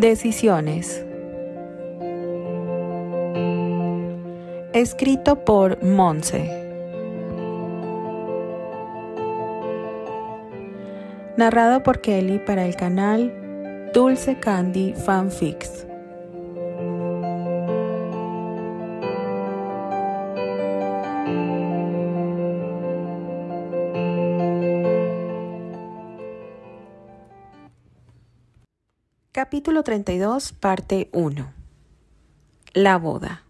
Decisiones. Escrito por Monse. Narrado por Kelly para el canal Dulce Candy Fanfics. Capítulo 32, parte 1. La boda.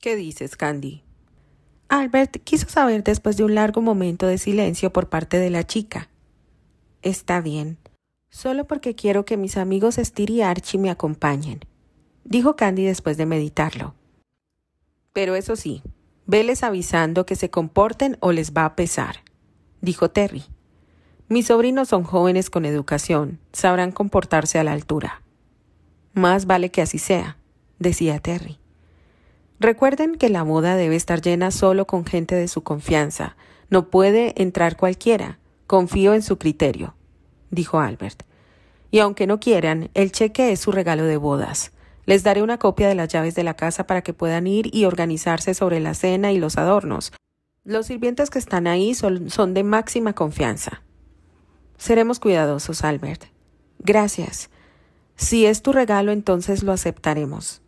¿Qué dices, Candy? Albert quiso saber después de un largo momento de silencio por parte de la chica. Está bien, solo porque quiero que mis amigos Steve y Archie me acompañen, dijo Candy después de meditarlo. Pero eso sí, veles avisando que se comporten o les va a pesar, dijo Terry. Mis sobrinos son jóvenes con educación, sabrán comportarse a la altura. Más vale que así sea, decía Terry. Recuerden que la boda debe estar llena solo con gente de su confianza. No puede entrar cualquiera. Confío en su criterio, dijo Albert. Y aunque no quieran, el cheque es su regalo de bodas. Les daré una copia de las llaves de la casa para que puedan ir y organizarse sobre la cena y los adornos. Los sirvientes que están ahí son, son de máxima confianza. Seremos cuidadosos, Albert. Gracias. Si es tu regalo, entonces lo aceptaremos.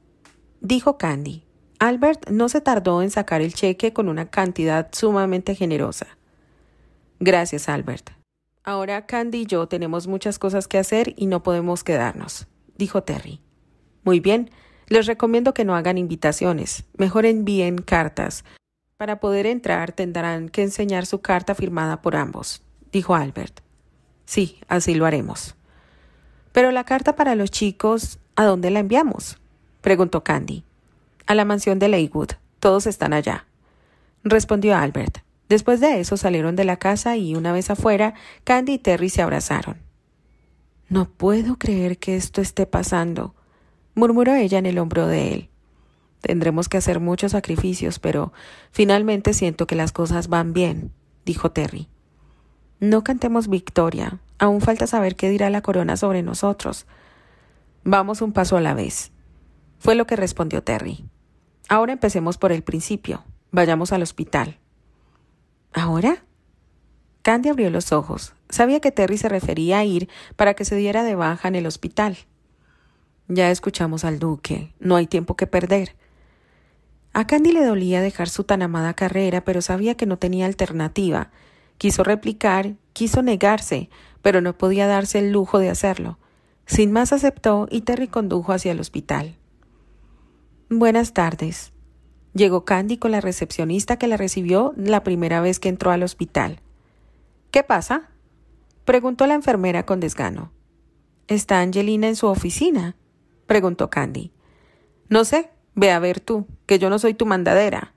Dijo Candy. Albert no se tardó en sacar el cheque con una cantidad sumamente generosa. Gracias, Albert. Ahora Candy y yo tenemos muchas cosas que hacer y no podemos quedarnos, dijo Terry. Muy bien, les recomiendo que no hagan invitaciones, mejor envíen cartas. Para poder entrar tendrán que enseñar su carta firmada por ambos, dijo Albert. Sí, así lo haremos. Pero la carta para los chicos, ¿a dónde la enviamos? preguntó Candy. A la mansión de Leywood. Todos están allá. Respondió Albert. Después de eso salieron de la casa y una vez afuera, Candy y Terry se abrazaron. No puedo creer que esto esté pasando, murmuró ella en el hombro de él. Tendremos que hacer muchos sacrificios, pero finalmente siento que las cosas van bien, dijo Terry. No cantemos victoria, aún falta saber qué dirá la corona sobre nosotros. Vamos un paso a la vez. Fue lo que respondió Terry. Ahora empecemos por el principio. Vayamos al hospital. ¿Ahora? Candy abrió los ojos. Sabía que Terry se refería a ir para que se diera de baja en el hospital. Ya escuchamos al duque. No hay tiempo que perder. A Candy le dolía dejar su tan amada carrera, pero sabía que no tenía alternativa Quiso replicar, quiso negarse, pero no podía darse el lujo de hacerlo. Sin más aceptó y Terry condujo hacia el hospital. Buenas tardes. Llegó Candy con la recepcionista que la recibió la primera vez que entró al hospital. ¿Qué pasa? preguntó la enfermera con desgano. ¿Está Angelina en su oficina? preguntó Candy. No sé, ve a ver tú, que yo no soy tu mandadera.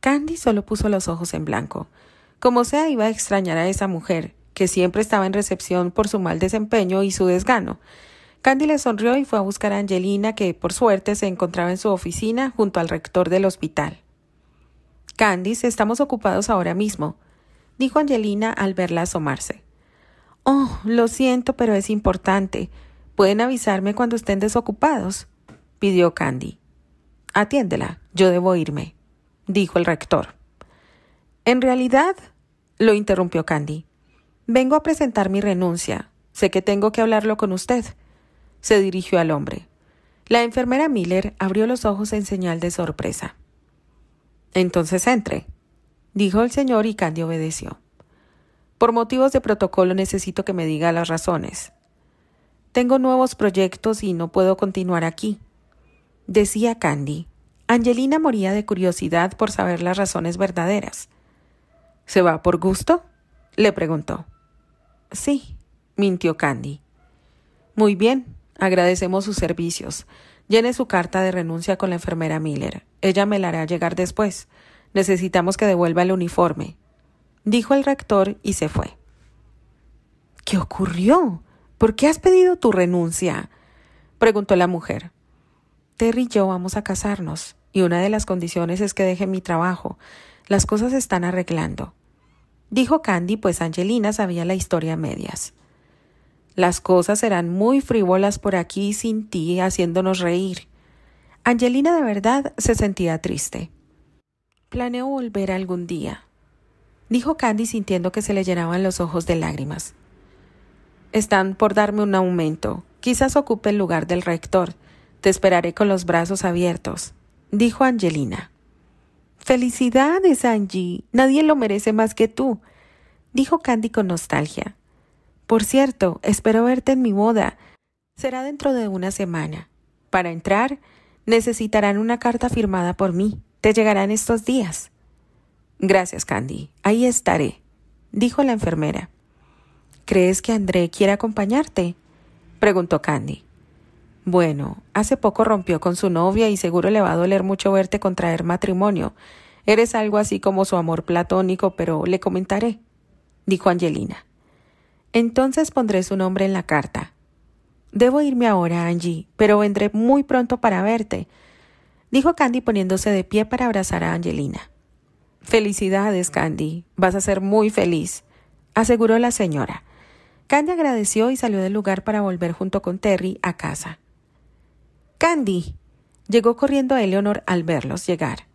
Candy solo puso los ojos en blanco. Como sea, iba a extrañar a esa mujer, que siempre estaba en recepción por su mal desempeño y su desgano. Candy le sonrió y fue a buscar a Angelina, que por suerte se encontraba en su oficina junto al rector del hospital. «Candy, estamos ocupados ahora mismo, dijo Angelina al verla asomarse. Oh, lo siento, pero es importante. Pueden avisarme cuando estén desocupados, pidió Candy. Atiéndela, yo debo irme, dijo el rector. En realidad, lo interrumpió Candy. Vengo a presentar mi renuncia. Sé que tengo que hablarlo con usted. Se dirigió al hombre. La enfermera Miller abrió los ojos en señal de sorpresa. Entonces entre, dijo el señor y Candy obedeció. Por motivos de protocolo necesito que me diga las razones. Tengo nuevos proyectos y no puedo continuar aquí, decía Candy. Angelina moría de curiosidad por saber las razones verdaderas. ¿Se va por gusto? le preguntó. Sí, mintió Candy. Muy bien, agradecemos sus servicios. Llene su carta de renuncia con la enfermera Miller. Ella me la hará llegar después. Necesitamos que devuelva el uniforme. Dijo el rector y se fue. ¿Qué ocurrió? ¿Por qué has pedido tu renuncia? preguntó la mujer. Terry y yo vamos a casarnos, y una de las condiciones es que deje mi trabajo las cosas se están arreglando. Dijo Candy, pues Angelina sabía la historia a medias. Las cosas serán muy frívolas por aquí sin ti, haciéndonos reír. Angelina de verdad se sentía triste. Planeo volver algún día, dijo Candy sintiendo que se le llenaban los ojos de lágrimas. Están por darme un aumento. Quizás ocupe el lugar del rector. Te esperaré con los brazos abiertos, dijo Angelina. Felicidades, Angie. Nadie lo merece más que tú, dijo Candy con nostalgia. Por cierto, espero verte en mi boda. Será dentro de una semana. Para entrar, necesitarán una carta firmada por mí. Te llegarán estos días. Gracias, Candy. Ahí estaré, dijo la enfermera. ¿Crees que André quiere acompañarte? preguntó Candy. Bueno, hace poco rompió con su novia y seguro le va a doler mucho verte contraer matrimonio. Eres algo así como su amor platónico, pero le comentaré, dijo Angelina. Entonces pondré su nombre en la carta. Debo irme ahora, Angie, pero vendré muy pronto para verte, dijo Candy poniéndose de pie para abrazar a Angelina. Felicidades, Candy. Vas a ser muy feliz, aseguró la señora. Candy agradeció y salió del lugar para volver junto con Terry a casa. Candy. Llegó corriendo a Eleanor al verlos llegar.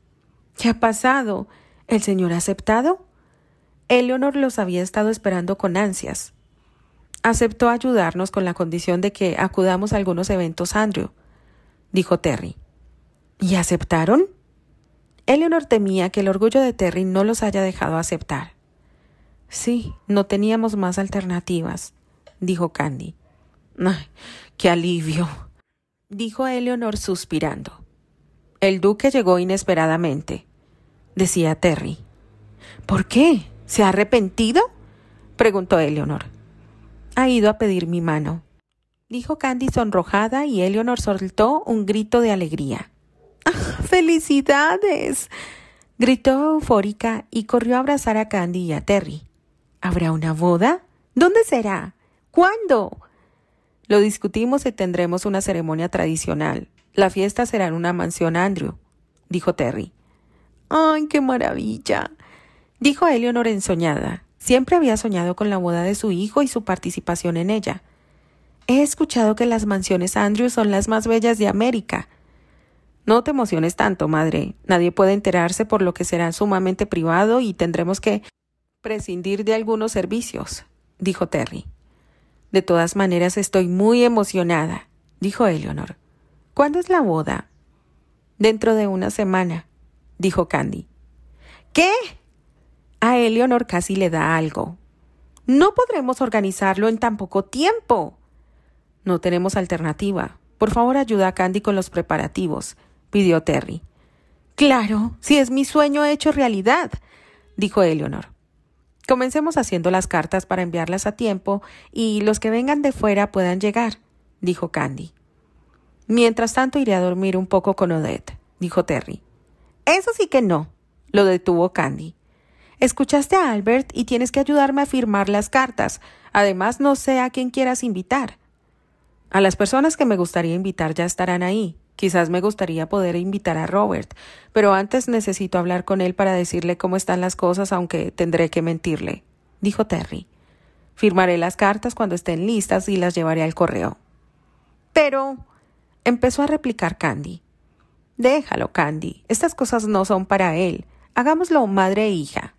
¿Qué ha pasado? ¿El señor ha aceptado? Eleanor los había estado esperando con ansias. Aceptó ayudarnos con la condición de que acudamos a algunos eventos, Andrew, dijo Terry. ¿Y aceptaron? Eleanor temía que el orgullo de Terry no los haya dejado aceptar. Sí, no teníamos más alternativas, dijo Candy. Ay, ¡Qué alivio! dijo Eleonor Eleanor suspirando. El duque llegó inesperadamente, decía Terry. ¿Por qué? ¿Se ha arrepentido? preguntó Eleonor. Ha ido a pedir mi mano, dijo Candy sonrojada y Eleonor soltó un grito de alegría. ¡Ah, ¡Felicidades! gritó eufórica y corrió a abrazar a Candy y a Terry. ¿Habrá una boda? ¿Dónde será? ¿Cuándo? Lo discutimos y tendremos una ceremonia tradicional. La fiesta será en una mansión Andrew, dijo Terry. ¡Ay, qué maravilla! dijo Eleanor ensoñada. Siempre había soñado con la boda de su hijo y su participación en ella. He escuchado que las mansiones Andrew son las más bellas de América. No te emociones tanto, madre. Nadie puede enterarse por lo que será sumamente privado y tendremos que prescindir de algunos servicios, dijo Terry. De todas maneras, estoy muy emocionada, dijo Eleonor. ¿Cuándo es la boda? Dentro de una semana, dijo Candy. ¿Qué? A Eleonor casi le da algo. No podremos organizarlo en tan poco tiempo. No tenemos alternativa. Por favor, ayuda a Candy con los preparativos, pidió Terry. Claro, si es mi sueño hecho realidad, dijo Eleonor. Comencemos haciendo las cartas para enviarlas a tiempo y los que vengan de fuera puedan llegar, dijo Candy. Mientras tanto iré a dormir un poco con Odette, dijo Terry. Eso sí que no, lo detuvo Candy. Escuchaste a Albert y tienes que ayudarme a firmar las cartas. Además, no sé a quién quieras invitar. A las personas que me gustaría invitar ya estarán ahí, Quizás me gustaría poder invitar a Robert, pero antes necesito hablar con él para decirle cómo están las cosas, aunque tendré que mentirle, dijo Terry. Firmaré las cartas cuando estén listas y las llevaré al correo. Pero. empezó a replicar Candy. Déjalo, Candy. Estas cosas no son para él. Hagámoslo madre e hija.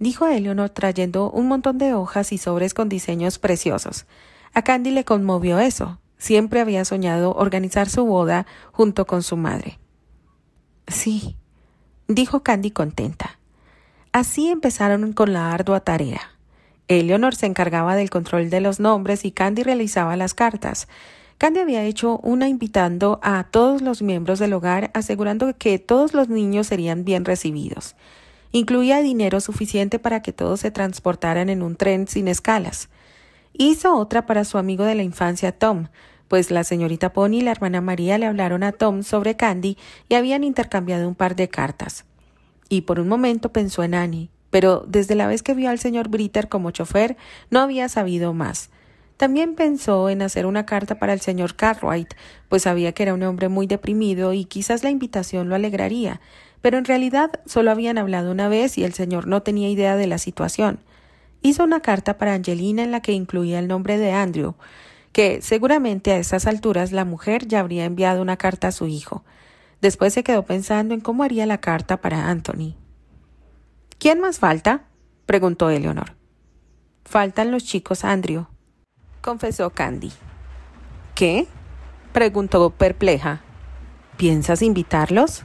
Dijo Eleanor trayendo un montón de hojas y sobres con diseños preciosos. A Candy le conmovió eso, siempre había soñado organizar su boda junto con su madre. Sí, dijo Candy contenta. Así empezaron con la ardua tarea. Eleanor se encargaba del control de los nombres y Candy realizaba las cartas. Candy había hecho una invitando a todos los miembros del hogar, asegurando que todos los niños serían bien recibidos. Incluía dinero suficiente para que todos se transportaran en un tren sin escalas. Hizo otra para su amigo de la infancia Tom, pues la señorita Pony y la hermana María le hablaron a Tom sobre Candy y habían intercambiado un par de cartas. Y por un momento pensó en Annie, pero desde la vez que vio al señor Britter como chofer no había sabido más. También pensó en hacer una carta para el señor Cartwright, pues sabía que era un hombre muy deprimido y quizás la invitación lo alegraría, pero en realidad solo habían hablado una vez y el señor no tenía idea de la situación. Hizo una carta para Angelina en la que incluía el nombre de Andrew, que seguramente a estas alturas la mujer ya habría enviado una carta a su hijo. Después se quedó pensando en cómo haría la carta para Anthony. ¿Quién más falta? preguntó Eleonor. Faltan los chicos Andrew, confesó Candy. ¿Qué? preguntó perpleja. ¿Piensas invitarlos?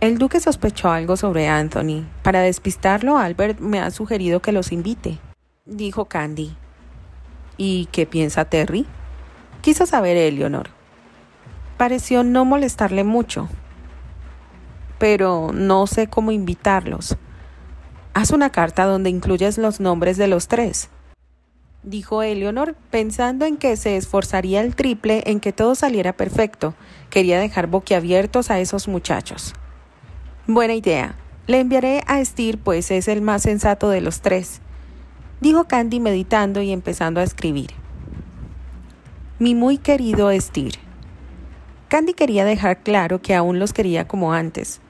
El duque sospechó algo sobre Anthony. Para despistarlo, Albert me ha sugerido que los invite, dijo Candy. ¿Y qué piensa Terry? Quiso saber Eleonor. Pareció no molestarle mucho, pero no sé cómo invitarlos. Haz una carta donde incluyas los nombres de los tres, dijo Eleonor, pensando en que se esforzaría el triple en que todo saliera perfecto. Quería dejar boquiabiertos a esos muchachos. Buena idea. Le enviaré a Steer, pues es el más sensato de los tres dijo Candy meditando y empezando a escribir. Mi muy querido Estir, Candy quería dejar claro que aún los quería como antes.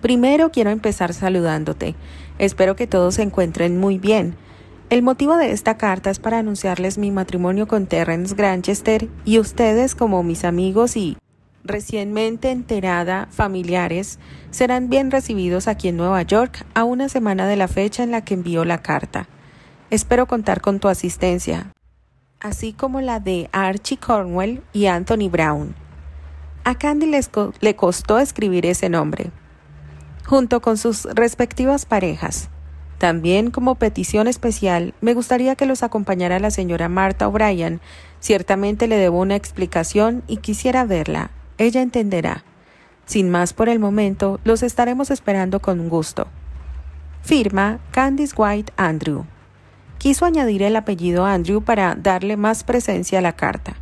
Primero quiero empezar saludándote. Espero que todos se encuentren muy bien. El motivo de esta carta es para anunciarles mi matrimonio con Terrence Granchester y ustedes como mis amigos y recientemente enterada familiares serán bien recibidos aquí en Nueva York a una semana de la fecha en la que envió la carta. Espero contar con tu asistencia, así como la de Archie Cornwell y Anthony Brown. A Candy le costó escribir ese nombre, junto con sus respectivas parejas. También como petición especial, me gustaría que los acompañara la señora Marta O'Brien. Ciertamente le debo una explicación y quisiera verla ella entenderá. Sin más por el momento, los estaremos esperando con gusto. Firma Candice White Andrew. Quiso añadir el apellido Andrew para darle más presencia a la carta.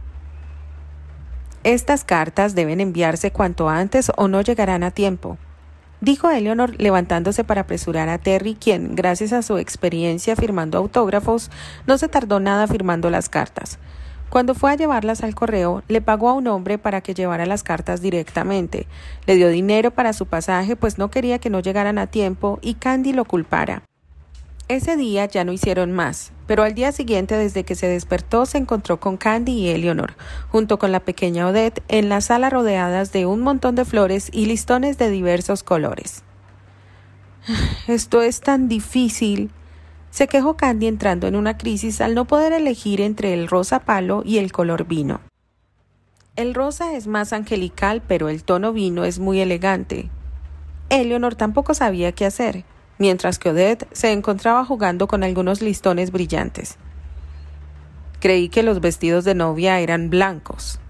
Estas cartas deben enviarse cuanto antes o no llegarán a tiempo, dijo Eleanor levantándose para apresurar a Terry, quien, gracias a su experiencia firmando autógrafos, no se tardó nada firmando las cartas. Cuando fue a llevarlas al correo, le pagó a un hombre para que llevara las cartas directamente. Le dio dinero para su pasaje, pues no quería que no llegaran a tiempo y Candy lo culpara. Ese día ya no hicieron más, pero al día siguiente, desde que se despertó, se encontró con Candy y Eleonor, junto con la pequeña Odette, en la sala rodeadas de un montón de flores y listones de diversos colores. Esto es tan difícil, se quejó Candy entrando en una crisis al no poder elegir entre el rosa palo y el color vino. El rosa es más angelical, pero el tono vino es muy elegante. Eleonor tampoco sabía qué hacer, mientras que Odette se encontraba jugando con algunos listones brillantes. Creí que los vestidos de novia eran blancos,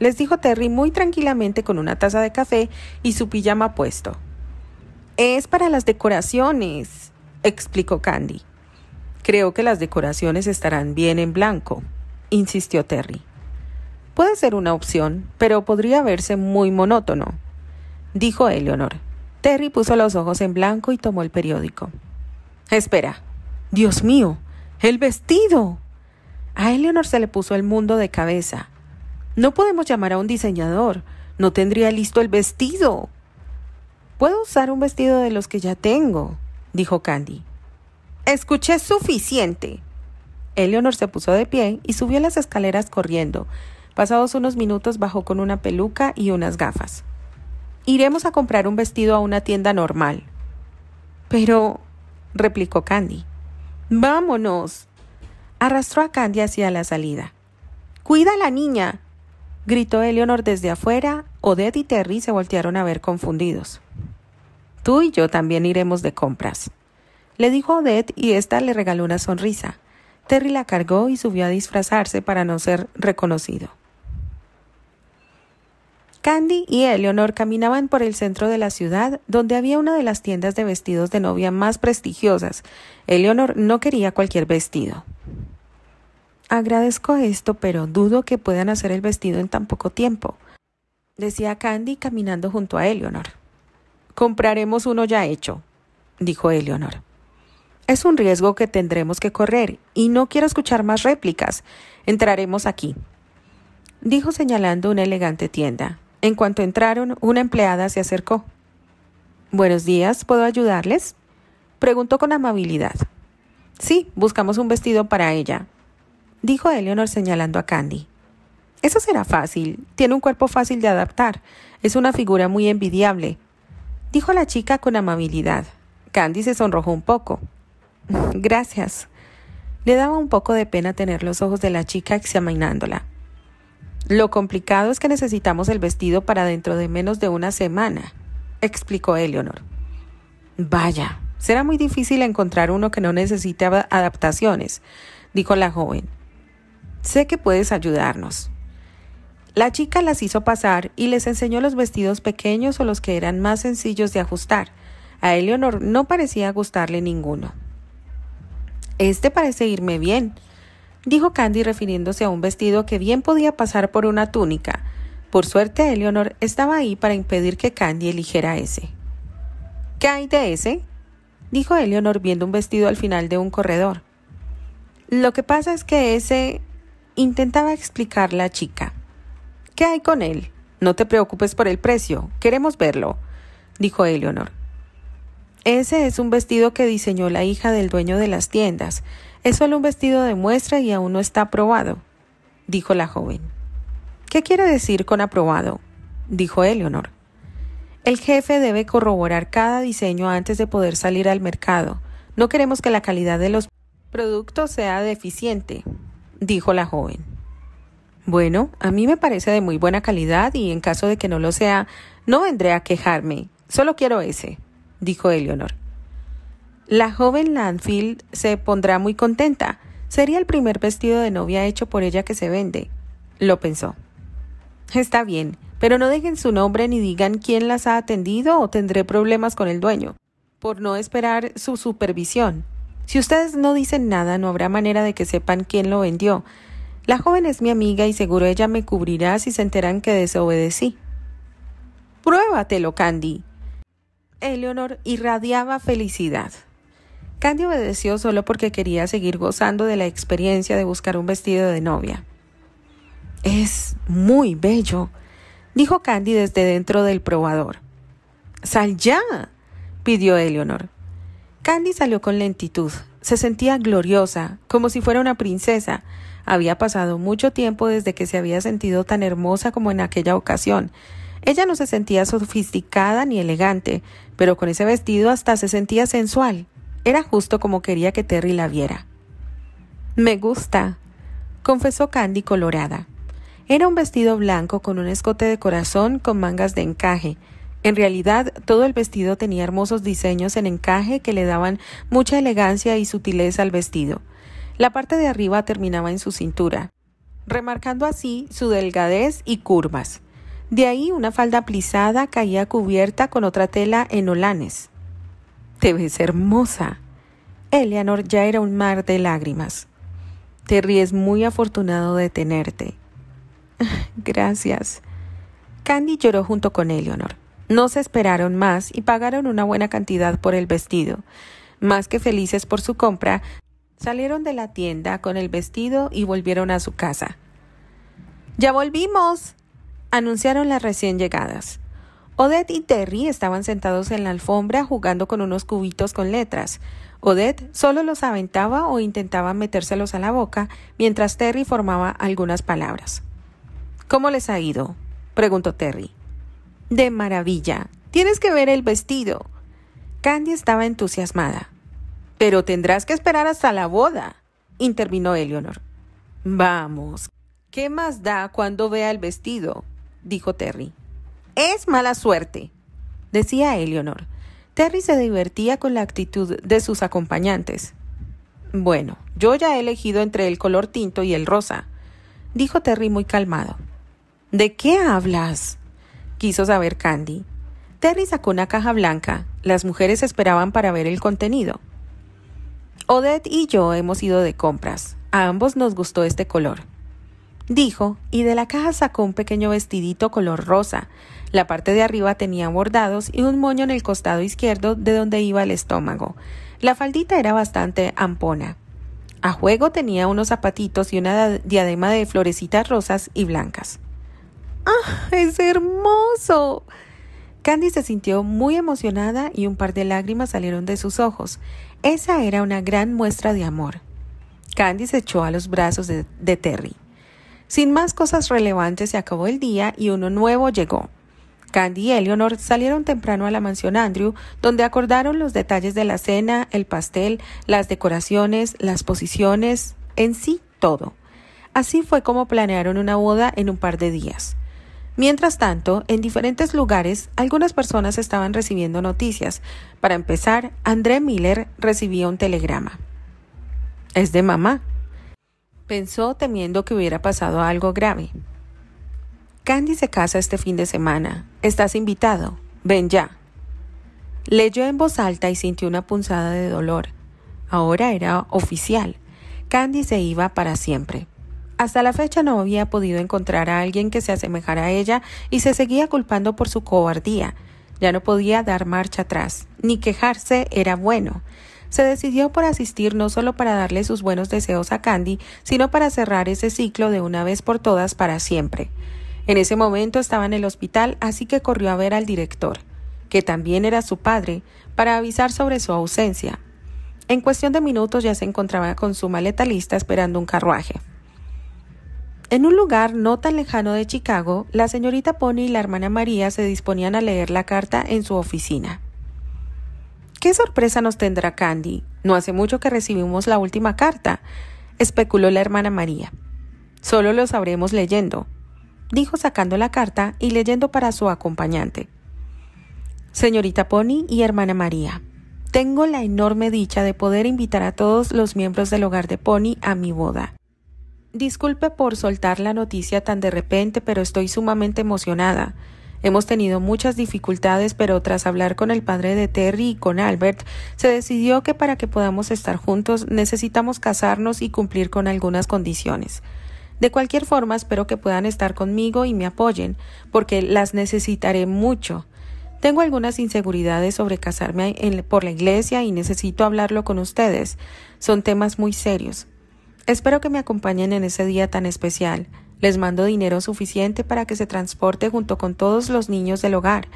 les dijo Terry muy tranquilamente con una taza de café y su pijama puesto. Es para las decoraciones, explicó Candy. Creo que las decoraciones estarán bien en blanco, insistió Terry. Puede ser una opción, pero podría verse muy monótono, dijo Eleanor. Terry puso los ojos en blanco y tomó el periódico. Espera. Dios mío, el vestido. A Eleanor se le puso el mundo de cabeza. No podemos llamar a un diseñador. No tendría listo el vestido. Puedo usar un vestido de los que ya tengo, dijo Candy. Escuché suficiente. Eleonor se puso de pie y subió las escaleras corriendo. Pasados unos minutos bajó con una peluca y unas gafas. Iremos a comprar un vestido a una tienda normal. Pero, replicó Candy. Vámonos. Arrastró a Candy hacia la salida. Cuida a la niña. gritó Eleanor desde afuera. Odette y Terry se voltearon a ver confundidos. Tú y yo también iremos de compras. Le dijo a Odette y ésta le regaló una sonrisa. Terry la cargó y subió a disfrazarse para no ser reconocido. Candy y Eleonor caminaban por el centro de la ciudad, donde había una de las tiendas de vestidos de novia más prestigiosas. Eleonor no quería cualquier vestido. Agradezco esto, pero dudo que puedan hacer el vestido en tan poco tiempo, decía Candy caminando junto a Eleonor. Compraremos uno ya hecho, dijo Eleonor. Es un riesgo que tendremos que correr y no quiero escuchar más réplicas. Entraremos aquí. Dijo señalando una elegante tienda. En cuanto entraron, una empleada se acercó. Buenos días, ¿puedo ayudarles? Preguntó con amabilidad. Sí, buscamos un vestido para ella, dijo Eleanor señalando a Candy. Eso será fácil, tiene un cuerpo fácil de adaptar, es una figura muy envidiable, dijo la chica con amabilidad. Candy se sonrojó un poco. Gracias. Le daba un poco de pena tener los ojos de la chica examinándola. Lo complicado es que necesitamos el vestido para dentro de menos de una semana, explicó Eleonor. Vaya, será muy difícil encontrar uno que no necesite adaptaciones, dijo la joven. Sé que puedes ayudarnos. La chica las hizo pasar y les enseñó los vestidos pequeños o los que eran más sencillos de ajustar. A Eleonor no parecía gustarle ninguno. Este parece irme bien, dijo Candy refiriéndose a un vestido que bien podía pasar por una túnica. Por suerte, Eleonor estaba ahí para impedir que Candy eligiera ese. ¿Qué hay de ese? dijo Eleanor viendo un vestido al final de un corredor. Lo que pasa es que ese... intentaba explicar la chica. ¿Qué hay con él? No te preocupes por el precio, queremos verlo, dijo Eleanor. Ese es un vestido que diseñó la hija del dueño de las tiendas. Es solo un vestido de muestra y aún no está aprobado, dijo la joven. ¿Qué quiere decir con aprobado? dijo Eleonor. El jefe debe corroborar cada diseño antes de poder salir al mercado. No queremos que la calidad de los productos sea deficiente, dijo la joven. Bueno, a mí me parece de muy buena calidad y en caso de que no lo sea, no vendré a quejarme. Solo quiero ese dijo Eleanor. La joven Landfield se pondrá muy contenta. Sería el primer vestido de novia hecho por ella que se vende. Lo pensó. Está bien, pero no dejen su nombre ni digan quién las ha atendido o tendré problemas con el dueño, por no esperar su supervisión. Si ustedes no dicen nada, no habrá manera de que sepan quién lo vendió. La joven es mi amiga y seguro ella me cubrirá si se enteran que desobedecí. Pruébatelo, Candy, Eleonor irradiaba felicidad. Candy obedeció solo porque quería seguir gozando de la experiencia de buscar un vestido de novia. Es muy bello, dijo Candy desde dentro del probador. Sal ya, pidió Eleonor. Candy salió con lentitud. Se sentía gloriosa, como si fuera una princesa. Había pasado mucho tiempo desde que se había sentido tan hermosa como en aquella ocasión, ella no se sentía sofisticada ni elegante, pero con ese vestido hasta se sentía sensual. Era justo como quería que Terry la viera. Me gusta, confesó Candy colorada. Era un vestido blanco con un escote de corazón con mangas de encaje. En realidad, todo el vestido tenía hermosos diseños en encaje que le daban mucha elegancia y sutileza al vestido. La parte de arriba terminaba en su cintura, remarcando así su delgadez y curvas. De ahí una falda plisada caía cubierta con otra tela en olanes. Te ves hermosa. Eleanor ya era un mar de lágrimas. Te ríes muy afortunado de tenerte. Gracias. Candy lloró junto con Eleanor. No se esperaron más y pagaron una buena cantidad por el vestido. Más que felices por su compra, salieron de la tienda con el vestido y volvieron a su casa. Ya volvimos, anunciaron las recién llegadas. Odette y Terry estaban sentados en la alfombra jugando con unos cubitos con letras. Odette solo los aventaba o intentaba metérselos a la boca, mientras Terry formaba algunas palabras. ¿Cómo les ha ido? preguntó Terry. De maravilla. Tienes que ver el vestido. Candy estaba entusiasmada. Pero tendrás que esperar hasta la boda, intervino Eleanor. Vamos. ¿Qué más da cuando vea el vestido? dijo Terry. Es mala suerte, decía Eleanor. Terry se divertía con la actitud de sus acompañantes. Bueno, yo ya he elegido entre el color tinto y el rosa, dijo Terry muy calmado. ¿De qué hablas? quiso saber Candy. Terry sacó una caja blanca. Las mujeres esperaban para ver el contenido. Odette y yo hemos ido de compras. A ambos nos gustó este color. Dijo, y de la caja sacó un pequeño vestidito color rosa. La parte de arriba tenía bordados y un moño en el costado izquierdo de donde iba el estómago. La faldita era bastante ampona. A juego tenía unos zapatitos y una diadema de florecitas rosas y blancas. ¡Ah! ¡Es hermoso! Candy se sintió muy emocionada y un par de lágrimas salieron de sus ojos. Esa era una gran muestra de amor. Candy se echó a los brazos de, de Terry. Sin más cosas relevantes, se acabó el día y uno nuevo llegó. Candy y Eleanor salieron temprano a la mansión Andrew, donde acordaron los detalles de la cena, el pastel, las decoraciones, las posiciones, en sí todo. Así fue como planearon una boda en un par de días. Mientras tanto, en diferentes lugares, algunas personas estaban recibiendo noticias. Para empezar, André Miller recibía un telegrama. Es de mamá, Pensó temiendo que hubiera pasado algo grave. Candy se casa este fin de semana. Estás invitado. Ven ya. Leyó en voz alta y sintió una punzada de dolor. Ahora era oficial. Candy se iba para siempre. Hasta la fecha no había podido encontrar a alguien que se asemejara a ella y se seguía culpando por su cobardía. Ya no podía dar marcha atrás, ni quejarse era bueno se decidió por asistir no solo para darle sus buenos deseos a Candy, sino para cerrar ese ciclo de una vez por todas para siempre. En ese momento estaba en el hospital, así que corrió a ver al director, que también era su padre, para avisar sobre su ausencia. En cuestión de minutos ya se encontraba con su maleta lista esperando un carruaje. En un lugar no tan lejano de Chicago, la señorita Pony y la hermana María se disponían a leer la carta en su oficina. ¿Qué sorpresa nos tendrá Candy? No hace mucho que recibimos la última carta, especuló la hermana María. Solo lo sabremos leyendo, dijo sacando la carta y leyendo para su acompañante. Señorita Pony y hermana María, tengo la enorme dicha de poder invitar a todos los miembros del hogar de Pony a mi boda. Disculpe por soltar la noticia tan de repente, pero estoy sumamente emocionada. Hemos tenido muchas dificultades, pero tras hablar con el padre de Terry y con Albert, se decidió que para que podamos estar juntos necesitamos casarnos y cumplir con algunas condiciones. De cualquier forma, espero que puedan estar conmigo y me apoyen, porque las necesitaré mucho. Tengo algunas inseguridades sobre casarme por la iglesia y necesito hablarlo con ustedes. Son temas muy serios. Espero que me acompañen en ese día tan especial. Les mando dinero suficiente para que se transporte junto con todos los niños del hogar.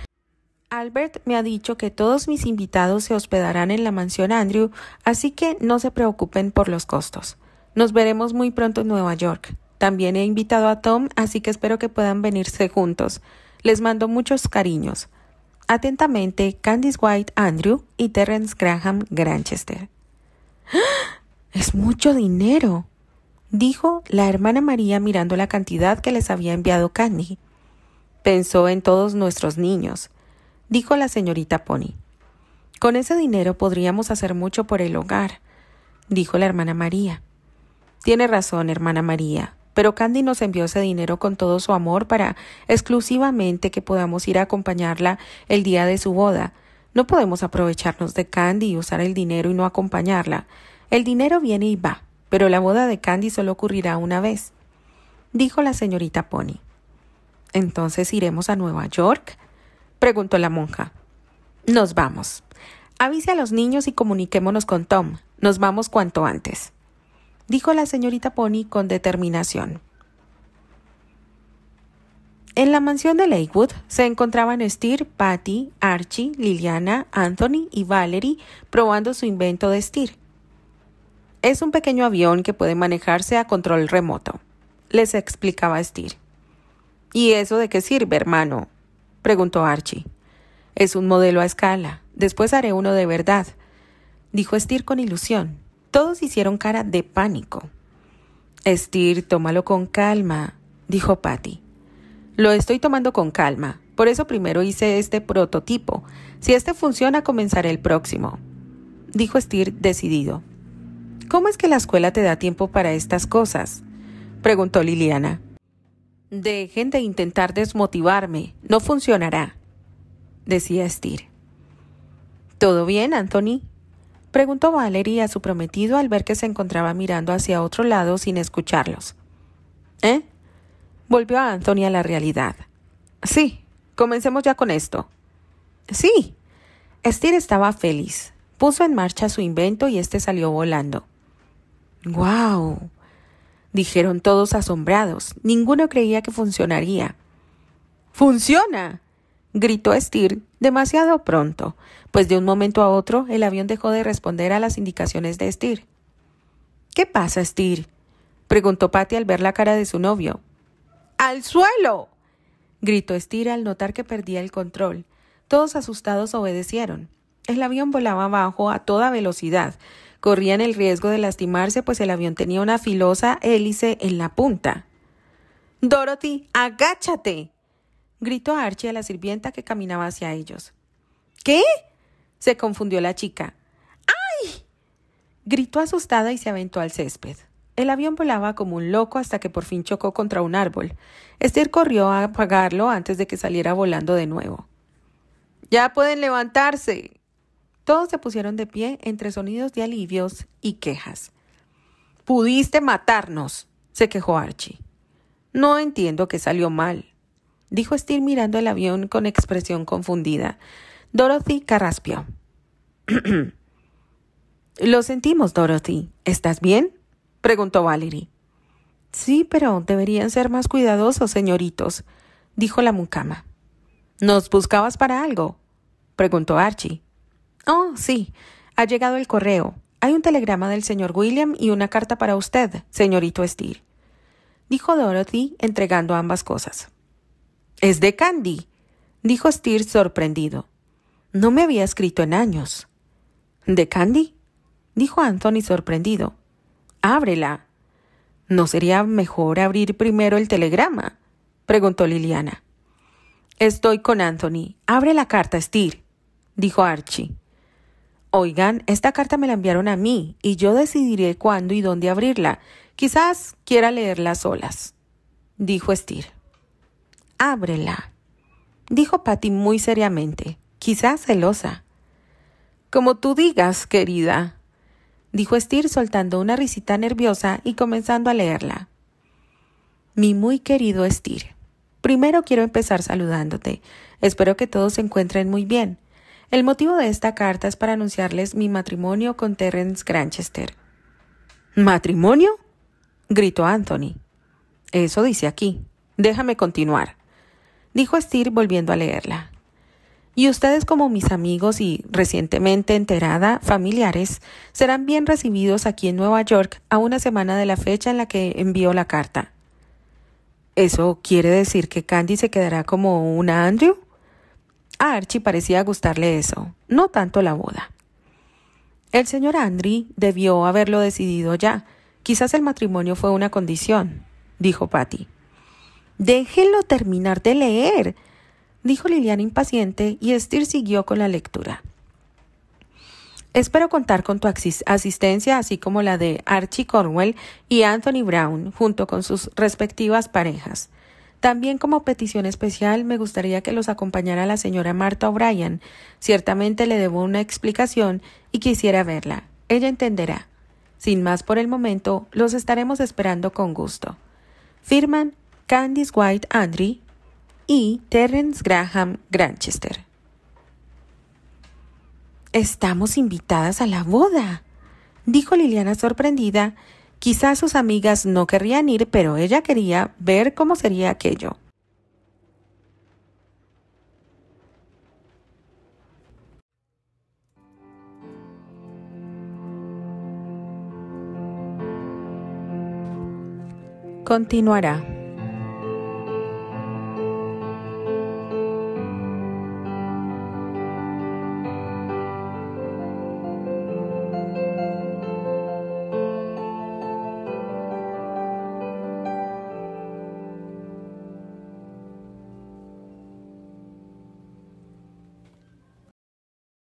Albert me ha dicho que todos mis invitados se hospedarán en la mansión Andrew, así que no se preocupen por los costos. Nos veremos muy pronto en Nueva York. También he invitado a Tom, así que espero que puedan venirse juntos. Les mando muchos cariños. Atentamente, Candice White Andrew y Terrence Graham Granchester. ¡Ah! ¡Es mucho dinero! dijo la hermana María mirando la cantidad que les había enviado Candy. Pensó en todos nuestros niños, dijo la señorita Pony. Con ese dinero podríamos hacer mucho por el hogar, dijo la hermana María. Tiene razón, hermana María, pero Candy nos envió ese dinero con todo su amor para exclusivamente que podamos ir a acompañarla el día de su boda. No podemos aprovecharnos de Candy y usar el dinero y no acompañarla. El dinero viene y va pero la boda de Candy solo ocurrirá una vez, dijo la señorita Pony. Entonces iremos a Nueva York, preguntó la monja. Nos vamos. Avise a los niños y comuniquémonos con Tom. Nos vamos cuanto antes, dijo la señorita Pony con determinación. En la mansión de Lakewood se encontraban Steer, Patty, Archie, Liliana, Anthony y Valerie probando su invento de Steer. Es un pequeño avión que puede manejarse a control remoto, les explicaba Steer. ¿Y eso de qué sirve, hermano? preguntó Archie. Es un modelo a escala. Después haré uno de verdad, dijo Estir con ilusión. Todos hicieron cara de pánico. Estir, tómalo con calma, dijo Patty. Lo estoy tomando con calma. Por eso primero hice este prototipo. Si este funciona, comenzaré el próximo, dijo Steer decidido. ¿Cómo es que la escuela te da tiempo para estas cosas? preguntó Liliana. Dejen de intentar desmotivarme, no funcionará, decía estir ¿Todo bien, Anthony? preguntó Valerie a su prometido al ver que se encontraba mirando hacia otro lado sin escucharlos. ¿Eh? Volvió a Anthony a la realidad. Sí, comencemos ya con esto. Sí. Estir estaba feliz. Puso en marcha su invento y este salió volando. ¡Guau! dijeron todos asombrados. Ninguno creía que funcionaría. ¡Funciona! gritó Steer demasiado pronto, pues de un momento a otro el avión dejó de responder a las indicaciones de Estir. ¿Qué pasa, Estir? preguntó Patty al ver la cara de su novio. ¡Al suelo! gritó Estir al notar que perdía el control. Todos asustados obedecieron. El avión volaba abajo a toda velocidad, corrían el riesgo de lastimarse, pues el avión tenía una filosa hélice en la punta. Dorothy, agáchate, gritó Archie a la sirvienta que caminaba hacia ellos. ¿Qué? se confundió la chica. ¡Ay! gritó asustada y se aventó al césped. El avión volaba como un loco hasta que por fin chocó contra un árbol. Esther corrió a apagarlo antes de que saliera volando de nuevo. Ya pueden levantarse, todos se pusieron de pie entre sonidos de alivios y quejas. Pudiste matarnos, se quejó Archie. No entiendo qué salió mal, dijo Steele mirando el avión con expresión confundida. Dorothy carraspió. Lo sentimos, Dorothy. ¿Estás bien? preguntó Valerie. Sí, pero deberían ser más cuidadosos, señoritos, dijo la mucama. ¿Nos buscabas para algo? preguntó Archie. Oh, sí. Ha llegado el correo. Hay un telegrama del señor William y una carta para usted, señorito Steer", Dijo Dorothy, entregando ambas cosas. Es de Candy, dijo Steer sorprendido. No me había escrito en años. ¿De Candy? dijo Anthony sorprendido. Ábrela. ¿No sería mejor abrir primero el telegrama? preguntó Liliana. Estoy con Anthony. Abre la carta, Steer", dijo Archie. Oigan, esta carta me la enviaron a mí y yo decidiré cuándo y dónde abrirla. Quizás quiera leerla solas, dijo Estir. Ábrela, dijo Patty muy seriamente, quizás celosa. Como tú digas, querida, dijo Estir soltando una risita nerviosa y comenzando a leerla. Mi muy querido Estir, primero quiero empezar saludándote. Espero que todos se encuentren muy bien. El motivo de esta carta es para anunciarles mi matrimonio con Terence Granchester. ¿Matrimonio? gritó Anthony. Eso dice aquí. Déjame continuar, dijo Steer volviendo a leerla. Y ustedes como mis amigos y recientemente enterada familiares serán bien recibidos aquí en Nueva York a una semana de la fecha en la que envió la carta. ¿Eso quiere decir que Candy se quedará como una Andrew? A Archie parecía gustarle eso, no tanto la boda. El señor Andry debió haberlo decidido ya. Quizás el matrimonio fue una condición, dijo Patty. Déjenlo terminar de leer, dijo Liliana impaciente, y Esther siguió con la lectura. Espero contar con tu asistencia, así como la de Archie Cornwell y Anthony Brown, junto con sus respectivas parejas. También como petición especial me gustaría que los acompañara la señora Marta O'Brien. Ciertamente le debo una explicación y quisiera verla. Ella entenderá. Sin más por el momento, los estaremos esperando con gusto. Firman Candice White Andry y Terrence Graham Granchester. Estamos invitadas a la boda, dijo Liliana sorprendida Quizás sus amigas no querrían ir, pero ella quería ver cómo sería aquello. Continuará.